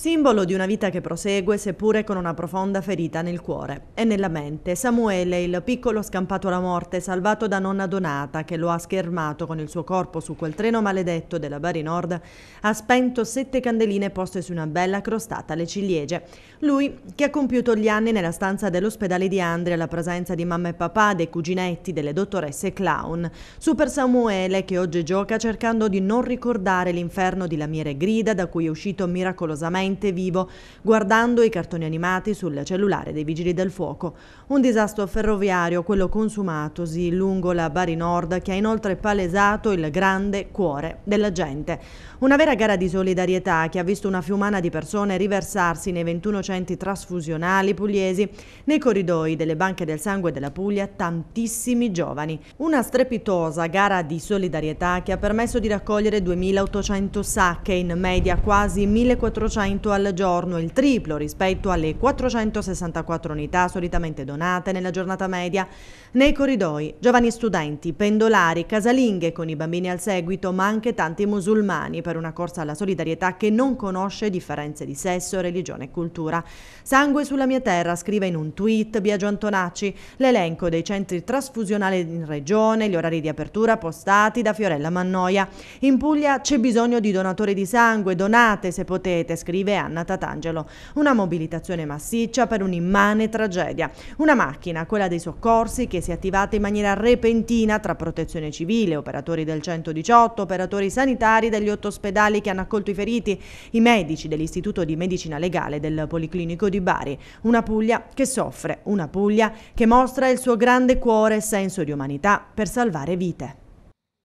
Simbolo di una vita che prosegue seppure con una profonda ferita nel cuore e nella mente, Samuele, il piccolo scampato alla morte, salvato da nonna Donata che lo ha schermato con il suo corpo su quel treno maledetto della Bari Nord, ha spento sette candeline poste su una bella crostata alle ciliegie. Lui, che ha compiuto gli anni nella stanza dell'ospedale di Andria alla presenza di mamma e papà, dei cuginetti, delle dottoresse clown. Super Samuele che oggi gioca cercando di non ricordare l'inferno di lamiere grida da cui è uscito miracolosamente veramente vivo, guardando i cartoni animati sul cellulare dei Vigili del Fuoco. Un disastro ferroviario, quello consumatosi lungo la Bari Nord, che ha inoltre palesato il grande cuore della gente. Una vera gara di solidarietà che ha visto una fiumana di persone riversarsi nei 21 centri trasfusionali pugliesi, nei corridoi delle banche del sangue della Puglia, tantissimi giovani. Una strepitosa gara di solidarietà che ha permesso di raccogliere 2.800 sacche, in media quasi 1.400 100 al giorno, il triplo rispetto alle 464 unità solitamente donate nella giornata media. Nei corridoi, giovani studenti, pendolari, casalinghe con i bambini al seguito, ma anche tanti musulmani per una corsa alla solidarietà che non conosce differenze di sesso, religione e cultura. Sangue sulla mia terra, scrive in un tweet Biagio Antonacci, l'elenco dei centri trasfusionali in regione, gli orari di apertura postati da Fiorella Mannoia. In Puglia c'è bisogno di donatori di sangue, donate se potete, scrive vive Anna Tatangelo. Una mobilitazione massiccia per un'immane tragedia. Una macchina, quella dei soccorsi, che si è attivata in maniera repentina tra protezione civile, operatori del 118, operatori sanitari degli otto ospedali che hanno accolto i feriti, i medici dell'Istituto di Medicina Legale del Policlinico di Bari. Una Puglia che soffre, una Puglia che mostra il suo grande cuore e senso di umanità per salvare vite.